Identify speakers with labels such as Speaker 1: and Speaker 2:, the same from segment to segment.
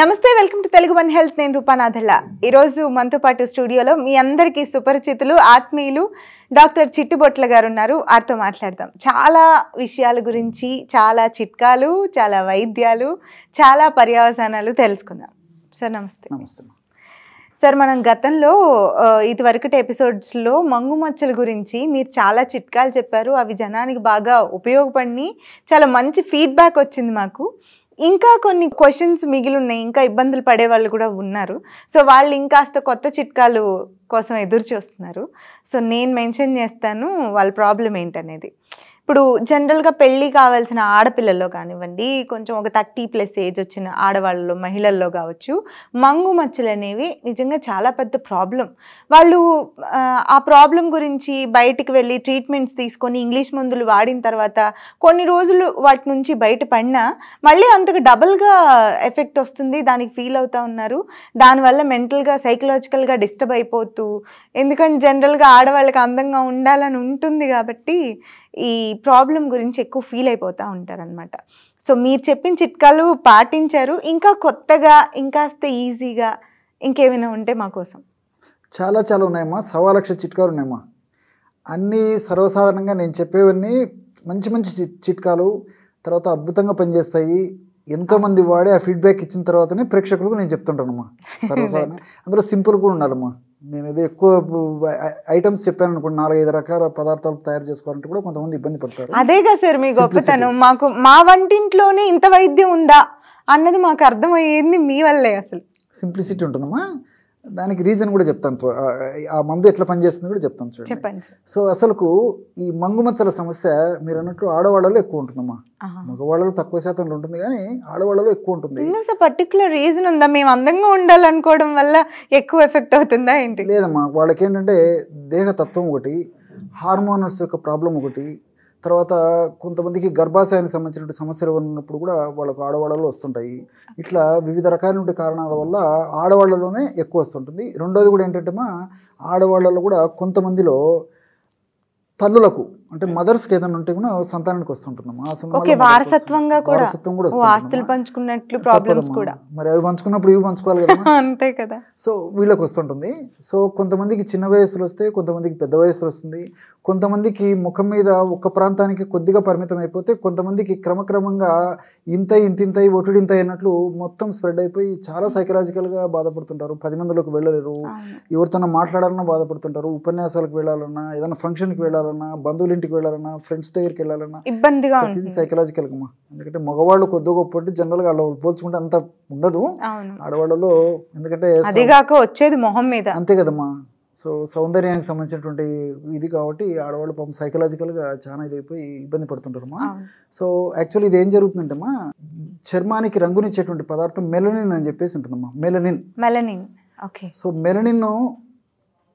Speaker 1: నమస్తే welcome to Telugu one health నేను రూపానాథళ్ళ ఈరోజు మనతో పాటు స్టూడియోలో మీ అందరికీ సుపరిచితులు ఆత్మీయులు డాక్టర్ చిట్టుబొట్ల గారు ఉన్నారు వారితో మాట్లాడదాం చాలా విషయాల గురించి చాలా చిట్కాలు చాలా వైద్యాలు చాలా పర్యవసానాలు తెలుసుకుందాం సార్ నమస్తే నమస్తే సార్ మనం గతంలో ఇదివరకటి ఎపిసోడ్స్లో మంగు మచ్చల గురించి మీరు చాలా చిట్కాలు చెప్పారు అవి జనానికి బాగా ఉపయోగపడి చాలా మంచి ఫీడ్బ్యాక్ వచ్చింది మాకు ఇంకా కొన్ని క్వశ్చన్స్ మిగిలి ఉన్నాయి ఇంకా ఇబ్బందులు పడే వాళ్ళు కూడా ఉన్నారు సో వాళ్ళు ఇంకా కొత్త చిట్కాలు కోసం ఎదురు చూస్తున్నారు సో నేను మెన్షన్ చేస్తాను వాళ్ళ ప్రాబ్లం ఏంటనేది ఇప్పుడు జనరల్గా పెళ్ళి కావాల్సిన ఆడపిల్లల్లో కానివ్వండి కొంచెం ఒక థర్టీ ప్లస్ ఏజ్ వచ్చిన ఆడవాళ్ళలో మహిళల్లో కావచ్చు మంగు మచ్చలు అనేవి నిజంగా చాలా పెద్ద ప్రాబ్లం వాళ్ళు ఆ ప్రాబ్లం గురించి బయటికి వెళ్ళి ట్రీట్మెంట్స్ తీసుకొని ఇంగ్లీష్ మందులు వాడిన తర్వాత కొన్ని రోజులు వాటి నుంచి బయటపడినా మళ్ళీ అంతకు డబుల్గా ఎఫెక్ట్ వస్తుంది దానికి ఫీల్ అవుతూ ఉన్నారు దానివల్ల మెంటల్గా సైకలాజికల్గా డిస్టర్బ్ అయిపోతూ ఎందుకంటే జనరల్గా ఆడవాళ్ళకి అందంగా ఉండాలని ఉంటుంది కాబట్టి ఈ ప్రాబ్లం గురించి ఎక్కువ ఫీల్ అయిపోతూ ఉంటారనమాట సో మీరు చెప్పిన చిట్కాలు పాటించారు ఇంకా కొత్తగా ఇంకాస్త ఈజీగా ఇంకేమైనా ఉంటే మా కోసం
Speaker 2: చాలా చాలా ఉన్నాయమ్మా సవా లక్ష చిట్కాలు ఉన్నాయమ్మా అన్నీ సర్వసాధారణంగా నేను చెప్పేవన్నీ మంచి మంచి చిట్కాలు తర్వాత అద్భుతంగా పనిచేస్తాయి ఎంతోమంది వాడే ఆ ఫీడ్బ్యాక్ ఇచ్చిన తర్వాతనే ప్రేక్షకులకు నేను చెప్తుంటానమ్మా సర్వసాధారణ అందులో సింపుల్ కూడా ఉండాలమ్మా నేను ఏదో ఎక్కువ ఐటమ్స్ చెప్పాను అనుకోండి నాలుగైదు రకాల పదార్థాలు తయారు చేసుకోవాలంటే కూడా కొంతమంది ఇబ్బంది పడతారు అదేగా సార్ మీ గొప్పతనం మాకు
Speaker 1: మా వంటింట్లోనే ఇంత వైద్యం ఉందా అన్నది మాకు అర్థమయ్యేది మీ వల్లే అసలు సింప్లిసిటీ ఉంటుందమ్మా దానికి
Speaker 2: రీజన్ కూడా చెప్తాను ఆ మందు ఎట్లా పనిచేస్తుంది కూడా చెప్తాను చూడండి సో అసలుకు ఈ మంగుమచ్చల సమస్య మీరు అన్నట్టు ఆడవాళ్ళలో ఎక్కువ ఉంటుందమ్మా మగవాళ్ళలో తక్కువ శాతంలో ఉంటుంది కానీ ఆడవాళ్ళలో ఎక్కువ ఉంటుంది
Speaker 1: పర్టికులర్ రీజన్ ఉందా మేము అందంగా ఉండాలనుకోవడం వల్ల
Speaker 2: ఎక్కువ ఎఫెక్ట్ అవుతుందా ఏంటి లేదమ్మా వాళ్ళకి ఏంటంటే దేహతత్వం ఒకటి హార్మోనల్స్ యొక్క ప్రాబ్లం ఒకటి తర్వాత కొంతమందికి గర్భాశయానికి సంబంధించినటువంటి సమస్యలు ఉన్నప్పుడు కూడా వాళ్ళకు ఆడవాళ్ళలో వస్తుంటాయి ఇట్లా వివిధ రకాలైన కారణాల వల్ల ఆడవాళ్ళలోనే ఎక్కువ వస్తుంటుంది రెండోది కూడా ఏంటంటే మా ఆడవాళ్ళలో కూడా కొంతమందిలో తల్లులకు అంటే మదర్స్ కి ఏదైనా ఉంటే కూడా సంతానానికి వస్తుంటుంది అవి
Speaker 1: పంచుకున్నప్పుడు
Speaker 2: ఇవి పంచుకోవాలి కదా
Speaker 1: అంతే కదా సో
Speaker 2: వీళ్ళకి వస్తుంటుంది సో కొంతమందికి చిన్న వయసులో వస్తే కొంతమందికి పెద్ద వయసులో వస్తుంది కొంతమందికి ముఖం మీద ఒక ప్రాంతానికి కొద్దిగా పరిమితం అయిపోతే కొంతమందికి క్రమక్రమంగా ఇంత ఇంత ఇంత ఒటుడింత అయినట్లు మొత్తం స్ప్రెడ్ అయిపోయి చాలా సైకలాజికల్ గా బాధపడుతుంటారు పది మందిలోకి వెళ్ళలేరు ఎవరితో మాట్లాడాలన్నా బాధపడుతుంటారు ఉపన్యాసాలకు వెళ్ళాలన్నా ఏదైనా ఫంక్షన్కి వెళ్ళాలన్నా వెళ్ళాలన్నా బంధువుల ఇంటికి వెళ్ళాలన్నా ఫ్రెండ్స్ దగ్గరికి వెళ్ళాలన్నా ఇబ్బందిగా ఉంటుంది సైకలాజికల్ గా ఎందుకంటే మగవాళ్ళు కొద్దిగా గొప్పటి జనరల్ గా పోల్చుకుంటే అంత ఉండదు ఆడవాళ్ళలో ఎందుకంటే అదిగాక
Speaker 1: వచ్చేది మొహం మీద అంతే కదమ్మా
Speaker 2: సో సౌందర్యానికి సంబంధించినటువంటి ఇది కాబట్టి ఆడవాళ్ళు పాపం సైకలాజికల్గా చాలా ఇదైపోయి ఇబ్బంది పడుతుంటారమ్మా సో యాక్చువల్లీ ఇది ఏం జరుగుతుందంటేమ్మా చర్మానికి రంగునిచ్చేటువంటి పదార్థం మెలనిన్ అని చెప్పేసి ఉంటుందమ్మా melanin melanin okay so melanin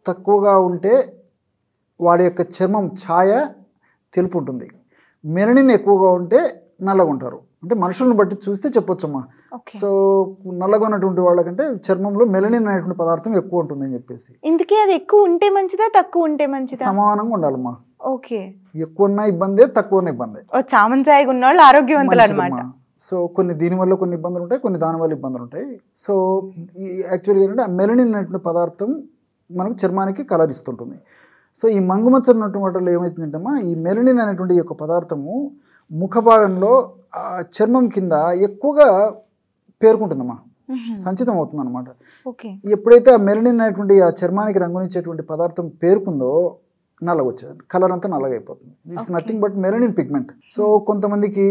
Speaker 2: తక్కువగా ఉంటే వాడి యొక్క చర్మం ఛాయ తెలుపు ఉంటుంది మెలనిన్ ఎక్కువగా ఉంటే నల్లగా ఉంటారు అంటే మనుషులను బట్టి చూస్తే చెప్పొచ్చమ్మా సో నల్లగా ఉన్నటువంటి వాళ్ళకంటే చర్మంలో మెలనిన్ అనేటువంటి పదార్థం ఎక్కువ ఉంటుంది అని చెప్పేసి
Speaker 1: ఇందుకే అది ఎక్కువ ఉంటే మంచిదా తక్కువ ఉంటే మంచిదా సమానంగా ఉండాలమ్మా ఓకే
Speaker 2: ఎక్కువ ఉన్న ఇబ్బందే తక్కువ ఉన్న ఇబ్బంది
Speaker 1: చామన్ ఛాయగా ఉన్న వాళ్ళు ఆరోగ్యవంతులు అనమాట
Speaker 2: సో కొన్ని దీనివల్ల కొన్ని ఇబ్బందులు ఉంటాయి కొన్ని దానివల్ల ఇబ్బందులు ఉంటాయి సో యాక్చువల్గా ఏంటంటే మెలనిన్ అనేటువంటి పదార్థం మనకు చర్మానికి కలర్ ఇస్తుంటుంది సో ఈ మంగుమచ్చ ఉన్నటువంటి వాటిలో ఏమవుతుందంటమ్మా ఈ మెలనిన్ అనేటువంటి యొక్క పదార్థము ముఖ భాగంలో చర్మం కింద ఎక్కువగా పేర్కొంటుందమ్మా సంచితం అవుతుంది అనమాట ఎప్పుడైతే ఆ మెలనిన్ అనేటువంటి ఆ చర్మానికి రంగునిచ్చేటువంటి పదార్థం పేర్కుందో నల్లగొచ్చేది కలర్ అంతా నల్లగైపోతుంది it's nothing but melanin pigment so కొంతమందికి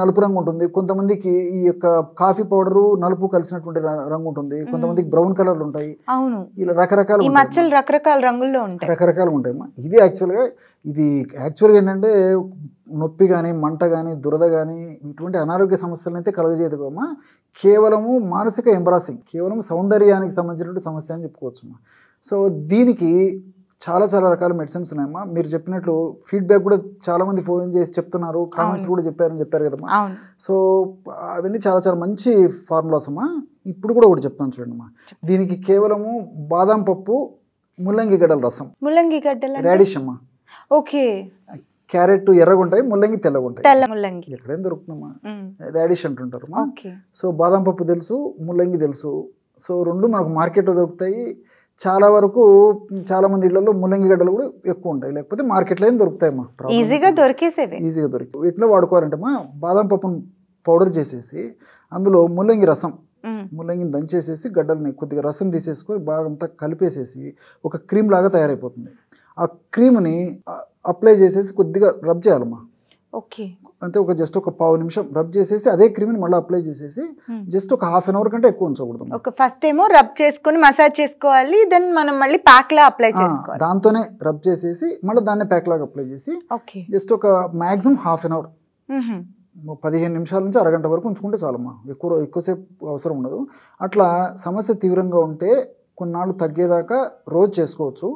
Speaker 2: నలుపు రంగు ఉంటుంది కొంతమందికి ఈ యొక్క కాఫీ పౌడరు నలుపు కలిసినటువంటి రంగు ఉంటుంది hmm. కొంతమందికి బ్రౌన్ కలర్లు ఉంటాయి అవును ఇలా రకరకాల మచ్చలు
Speaker 1: రకరకాల రంగుల్లో ఉంటాయి
Speaker 2: రకరకాలు ఉంటాయి ఇది యాక్చువల్గా ఇది యాక్చువల్గా ఏంటంటే నొప్పి కానీ మంట కానీ దురద కానీ ఇటువంటి అనారోగ్య సమస్యలను అయితే కలగజేయదు అమ్మా కేవలము మానసిక ఎంబ్రాసింగ్ కేవలం సౌందర్యానికి సంబంధించినటువంటి సమస్య అని చెప్పుకోవచ్చు సో దీనికి చాలా చాలా రకాల మెడిసిన్స్ ఉన్నాయమ్మా మీరు చెప్పినట్లు ఫీడ్బ్యాక్ కూడా చాలా మంది ఫోన్ చేసి చెప్తున్నారు కామెంట్స్ కూడా చెప్పారని చెప్పారు కదమ్మా సో అవన్నీ చాలా చాలా మంచి ఫార్ములాస్ అమ్మా ఇప్పుడు కూడా ఒకటి చెప్తాను అమ్మా దీనికి కేవలము బాదం పప్పు ముల్లంగి గడ్డల రసం
Speaker 1: ముల్లంగి గడ్డల రాడిష్ అమ్మా ఓకే
Speaker 2: క్యారెట్ ఎర్రగా ఉంటాయి ముల్లంగి తెల్లగా ఉంటాయి ఎక్కడేం దొరుకుతుందమ్మా రాడిష్ అంటుంటారు సో బాదం పప్పు తెలుసు ముల్లంగి తెలుసు సో రెండు మనకు మార్కెట్లో దొరుకుతాయి చాలా వరకు చాలా మంది ఇళ్లలో ముల్లంగి గడ్డలు కూడా ఎక్కువ ఉంటాయి లేకపోతే మార్కెట్లో ఏం దొరుకుతాయమ్మా ఈజీగా దొరికేసేవి ఈజీగా దొరికి ఎట్లా వాడుకోవాలంటే మా బాదం పప్పును పౌడర్ చేసేసి అందులో ముల్లంగి రసం ముల్లంగిని దంచేసేసి గడ్డలని కొద్దిగా రసం తీసేసుకొని బాగా అంతా కలిపేసేసి ఒక క్రీమ్ లాగా తయారైపోతుంది ఆ క్రీమ్ని అప్లై చేసేసి కొద్దిగా రబ్ చేయాలమ్మా ఓకే అంటే ఒక జస్ట్ ఒక పావు నిమిషం రబ్ చేసేసి అదే క్రీమ్ని మళ్ళీ అప్లై చేసేసి జస్ట్ hmm. ఒక హాఫ్ అన్ అవర్ కంటే ఎక్కువ ఉంచకూడదు
Speaker 1: ఫస్ట్ ఏమో రబ్ చేసుకుని మసాజ్ చేసుకోవాలి దెన్ మనం మళ్ళీ ప్యాక్ లా అప్లై చేసుకోవాలి
Speaker 2: దాంతోనే రబ్ చేసేసి మళ్ళీ దాన్ని ప్యాక్ లాగా అప్లై చేసి ఓకే జస్ట్ ఒక మాక్సిమం హాఫ్ అన్ అవర్ పదిహేను నిమిషాల నుంచి అరగంట వరకు ఉంచుకుంటే చాలమ్మా ఎక్కువ ఎక్కువసేపు అవసరం ఉండదు అట్లా సమస్య తీవ్రంగా ఉంటే కొన్నాళ్ళు తగ్గేదాకా రోజు చేసుకోవచ్చు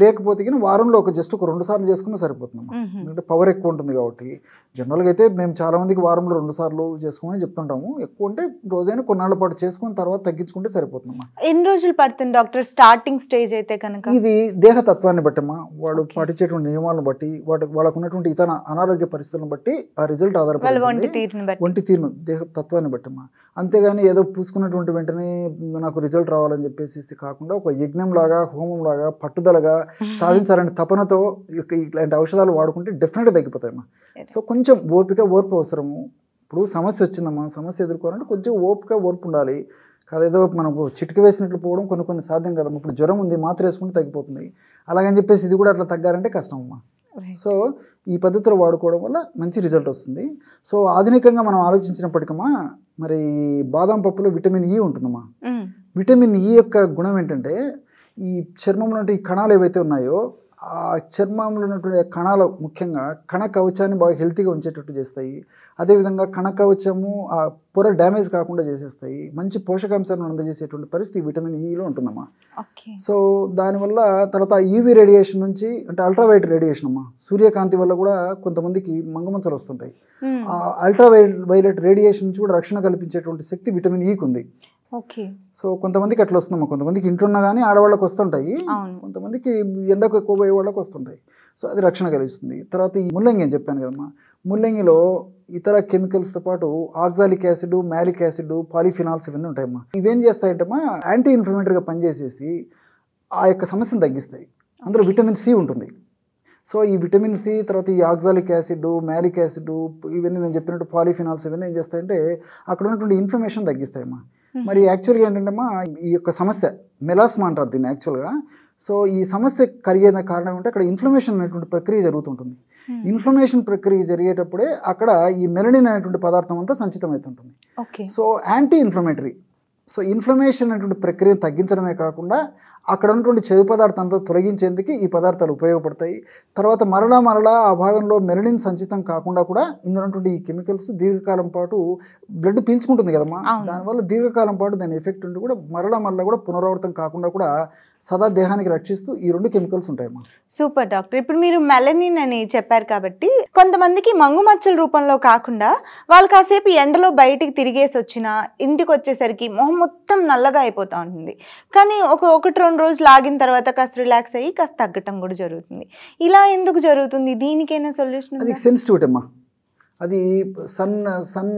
Speaker 2: లేకపోతే కానీ వారంలో ఒక జస్ట్ ఒక రెండు సార్లు చేసుకున్నా సరిపోతుంది ఎందుకంటే పవర్ ఎక్కువ ఉంటుంది కాబట్టి జనరల్గా అయితే మేము చాలామందికి వారంలో రెండు సార్లు చేసుకోమని చెప్తుంటాము ఎక్కువ అంటే రోజైనా కొన్నాళ్ళ పాటు చేసుకుని తర్వాత తగ్గించుకుంటే సరిపోతుందమ్మా
Speaker 1: ఎన్ని రోజులు పడుతుంది డాక్టర్ స్టార్టింగ్ స్టేజ్ అయితే కనుక ఇది
Speaker 2: దేహతత్వాన్ని అమ్మా వాళ్ళు పాటించేటువంటి నియమాలను బట్టి వాటి వాళ్ళకు ఉన్నటువంటి ఇతర అనారోగ్య పరిస్థితులను బట్టి ఆ రిజల్ట్ ఆధారపడి ఒంటి తీరును దేహ తత్వాన్ని అమ్మా అంతేగాని ఏదో పూసుకున్నటువంటి వెంటనే నాకు రిజల్ట్ రావాలని చెప్పేసి కాకుండా ఒక యజ్ఞం లాగా హోమం లాగా పట్టుదలగా సాధించాలనే తపనతో ఇలాంటి ఔషధాలు వాడుకుంటే డెఫినెట్గా తగ్గిపోతాయమ్మా సో కొంచెం ఓపిక ఓర్పు అవసరము ఇప్పుడు సమస్య వచ్చిందమ్మా సమస్య ఎదుర్కోవాలంటే కొంచెం ఓపిక ఓర్పు ఉండాలి ఏదో మనకు చిటిక వేసినట్లు పోవడం కొన్ని కొన్ని సాధ్యం కదమ్మా ఇప్పుడు జ్వరం ఉంది మాత్ర వేసుకుంటే తగ్గిపోతుంది అలాగని చెప్పేసి ఇది కూడా అట్లా తగ్గాలంటే కష్టం అమ్మా సో ఈ పద్ధతిలో వాడుకోవడం వల్ల మంచి రిజల్ట్ వస్తుంది సో ఆధునికంగా మనం ఆలోచించినప్పటికమ్మా మరి బాదం పప్పులో విటమిన్ ఈ e ఉంటుందమ్మా విటమిన్ ఈ e యొక్క గుణం ఏంటంటే ఈ చర్మంలో ఈ కణాలు ఏవైతే ఉన్నాయో ఆ చర్మంలో ఉన్నటువంటి కణాలు ముఖ్యంగా కణ కవచాన్ని బాగా హెల్తీగా ఉంచేటట్టు చేస్తాయి అదేవిధంగా కణ కవచము ఆ పొర డ్యామేజ్ కాకుండా చేసేస్తాయి మంచి పోషకాంశాలను అందజేసేటువంటి పరిస్థితి విటమిన్ ఈలో ఉంటుందమ్మా సో దానివల్ల తర్వాత ఈవీ రేడియేషన్ నుంచి అంటే అల్ట్రావైట్ రేడియేషన్ అమ్మా సూర్యకాంతి వల్ల కూడా కొంతమందికి మంగమంచలు వస్తుంటాయి ఆ అల్ట్రావైట్ వైలెట్ రేడియేషన్ నుంచి కూడా రక్షణ కల్పించేటువంటి శక్తి విటమిన్ ఈకి ఉంది ఓకే సో కొంతమందికి అట్లా వస్తుందమ్మా కొంతమందికి ఉన్నా కానీ ఆడవాళ్ళకి వస్తుంటాయి కొంతమందికి ఎండకు ఎక్కువ పోయే వాళ్ళకి వస్తుంటాయి సో అది రక్షణ కలిగిస్తుంది తర్వాత ఈ ముల్లంగి అని చెప్పాను కదమ్మా ముల్లంగిలో ఇతర కెమికల్స్తో పాటు oxalic acid malic acid polyphenols ఇవన్నీ ఉంటాయమ్మా ఇవేం చేస్తాయంటమ్మా యాంటీ ఇన్ఫ్లమేటరీగా పనిచేసేసి ఆ యొక్క సమస్యను తగ్గిస్తాయి అందులో విటమిన్ సి ఉంటుంది సో ఈ విటమిన్ సి తర్వాత ఈ ఆక్సాలిక్ యాసిడ్ మ్యాలిక్ యాసిడ్ ఇవన్నీ నేను చెప్పినట్టు పాలిఫినాల్స్ ఇవన్నీ ఏం చేస్తాయంటే అక్కడ ఉన్నటువంటి ఇన్ఫర్మేషన్ తగ్గిస్తాయమ్మా మరి యాక్చువల్గా ఏంటంటేమ్మా ఈ యొక్క సమస్య మెలాస్మా అంటారు దీన్ని యాక్చువల్గా సో ఈ సమస్య కరిగిన కారణం అంటే అక్కడ ఇన్ఫ్లమేషన్ అనేటువంటి ప్రక్రియ జరుగుతుంటుంది ఇన్ఫ్లమేషన్ ప్రక్రియ జరిగేటప్పుడే అక్కడ ఈ మెలనిన్ అనేటువంటి పదార్థం అంతా సంచితమవుతుంటుంది so anti inflammatory so inflammation అనేటువంటి ప్రక్రియను తగ్గించడమే కాకుండా అక్కడ ఉన్నటువంటి చెడు పదార్థం అంతా తొలగించేందుకు ఈ పదార్థాలు ఉపయోగపడతాయి తర్వాత మరలా మరలా ఆ భాగంలో మెరడిన్ సంచితం కాకుండా కూడా ఇందులో ఉన్నటువంటి ఈ కెమికల్స్ దీర్ఘకాలం పాటు బ్లడ్ పీల్చుకుంటుంది కదమ్మా దానివల్ల దీర్ఘకాలం పాటు దాని ఎఫెక్ట్ ఉండి కూడా మరలా మరలా కూడా పునరావృతం కాకుండా కూడా సదా దేహానికి రక్షిస్తూ ఈ రెండు కెమికల్స్ ఉంటాయమ్మా
Speaker 1: సూపర్ డాక్టర్ ఇప్పుడు మీరు మెలనిన్ అని చెప్పారు కాబట్టి కొంతమందికి మంగు మచ్చల రూపంలో కాకుండా వాళ్ళు కాసేపు ఎండలో బయటికి తిరిగేసి వచ్చిన ఇంటికి వచ్చేసరికి మొహం మొత్తం నల్లగా అయిపోతూ ఉంటుంది కానీ ఒక ఒకటి రెండు రోజులు ఆగిన తర్వాత కాస్త రిలాక్స్ అయ్యి కాస్త తగ్గటం కూడా జరుగుతుంది ఇలా ఎందుకు జరుగుతుంది దీనికైనా సొల్యూషన్
Speaker 2: సెన్సిటివ్ అమ్మా అది సన్ సన్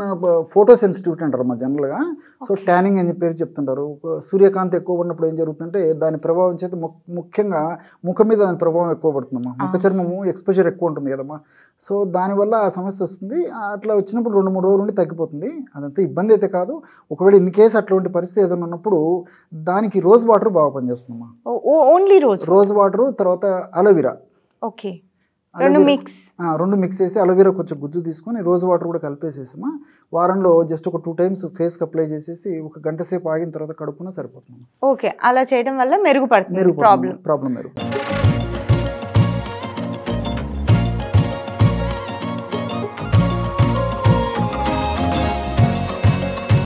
Speaker 2: ఫోటో సెన్సిటివిటీ అంటారు మా జనరల్గా సో ట్యానింగ్ అని పేరు చెప్తుంటారు సూర్యకాంతి ఎక్కువ పడినప్పుడు ఏం జరుగుతుందంటే దాని ప్రభావం చేత ముఖ్యంగా ముఖం మీద దాని ప్రభావం ఎక్కువ పడుతుందమ్మా ముఖ చర్మము ఎక్స్పోజర్ ఎక్కువ ఉంటుంది కదమ్మా సో దానివల్ల ఆ సమస్య వస్తుంది అట్లా వచ్చినప్పుడు రెండు మూడు రోజులు తగ్గిపోతుంది అదంతా ఇబ్బంది అయితే కాదు ఒకవేళ ఇన్ కేసు అటువంటి పరిస్థితి ఏదైనా ఉన్నప్పుడు దానికి రోజ్ వాటర్ బాగా పనిచేస్తుందమ్మా ఓన్లీ రోజ్ రోజు వాటర్ తర్వాత అలోవిరా
Speaker 1: ఓకే రెండు మిక్స్
Speaker 2: రెండు మిక్స్ చేసి అలోవెరా కొంచెం గుజ్జు తీసుకొని రోజు వాటర్ కూడా కలిపేసేసామా వారంలో జస్ట్ ఒక టూ టైమ్స్ ఫేస్ అప్లై చేసేసి ఒక గంట సేపు ఆగిన తర్వాత కడుపున సరిపోతుంది
Speaker 1: ఓకే అలా చేయడం వల్ల మెరుగుపడుతుంది ప్రాబ్లం ప్రాబ్లం మెరుగుపడుతుంది